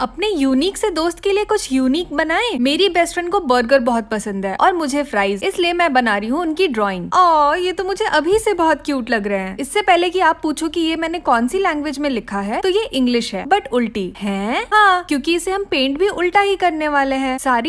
अपने यूनिक से दोस्त के लिए कुछ यूनिक बनाए मेरी बेस्ट फ्रेंड को बर्गर बहुत पसंद है और मुझे फ्राइज इसलिए मैं बना रही हूँ उनकी ड्रॉइंग और ये तो मुझे अभी से बहुत क्यूट लग रहे हैं इससे पहले कि आप पूछो कि ये मैंने कौन सी लैंग्वेज में लिखा है तो ये इंग्लिश है बट उल्टी है हाँ क्यूँकी इसे हम पेंट भी उल्टा ही करने वाले है सारी